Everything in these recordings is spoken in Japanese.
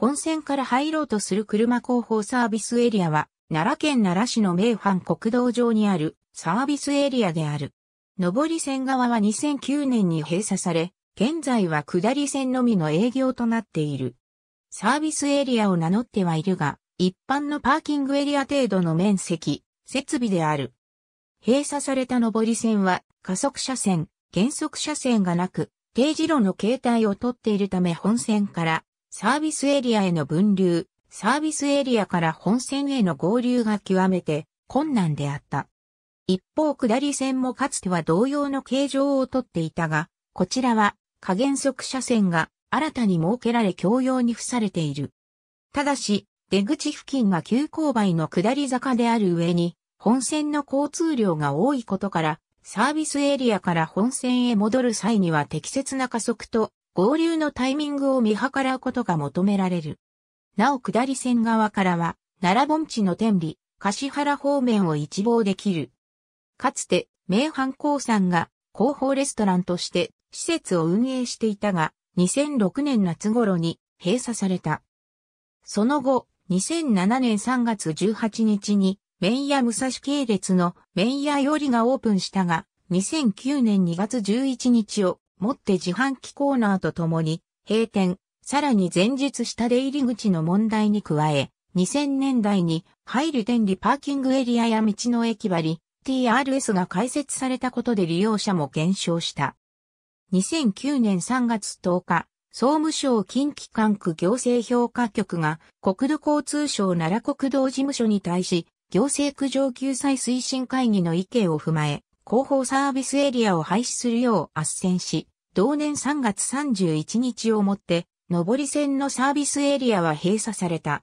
本線から入ろうとする車広報サービスエリアは、奈良県奈良市の名阪国道上にあるサービスエリアである。上り線側は2009年に閉鎖され、現在は下り線のみの営業となっている。サービスエリアを名乗ってはいるが、一般のパーキングエリア程度の面積、設備である。閉鎖された上り線は加速車線、減速車線がなく、定時路の形態をとっているため本線からサービスエリアへの分流、サービスエリアから本線への合流が極めて困難であった。一方下り線もかつては同様の形状をとっていたが、こちらは加減速車線が新たに設けられ共用に付されている。ただし、出口付近が急勾配の下り坂である上に、本線の交通量が多いことから、サービスエリアから本線へ戻る際には適切な加速と合流のタイミングを見計らうことが求められる。なお下り線側からは、奈良盆地の天理、柏原方面を一望できる。かつて、名阪鉱山が広報レストランとして施設を運営していたが、2006年夏頃に閉鎖された。その後、2007年3月18日に、麺屋武蔵系列の麺屋よりがオープンしたが、2009年2月11日をもって自販機コーナーとともに、閉店、さらに前日下出入り口の問題に加え、2000年代に入る電離パーキングエリアや道の駅割、TRS が開設されたことで利用者も減少した。2009年3月10日、総務省近畿管区行政評価局が国土交通省奈良国道事務所に対し、行政区上救済推進会議の意見を踏まえ、広報サービスエリアを廃止するよう圧旋し、同年3月31日をもって、上り線のサービスエリアは閉鎖された。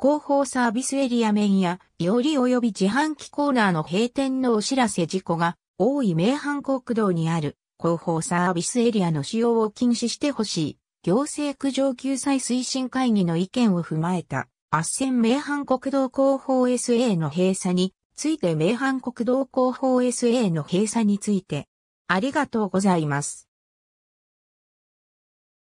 広報サービスエリア面や、より及び自販機コーナーの閉店のお知らせ事故が、多い名阪国道にある広報サービスエリアの使用を禁止してほしい。行政苦情救済推進会議の意見を踏まえた、圧旋名阪国道広報 SA の閉鎖について名阪国道広報 SA の閉鎖について、ありがとうございます。